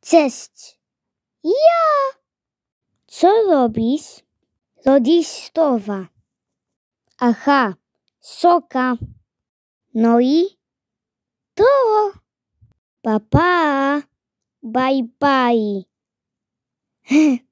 Cześć. Ja. Co robisz? stowa. Aha, soka. No i to. Papa. Bye bye.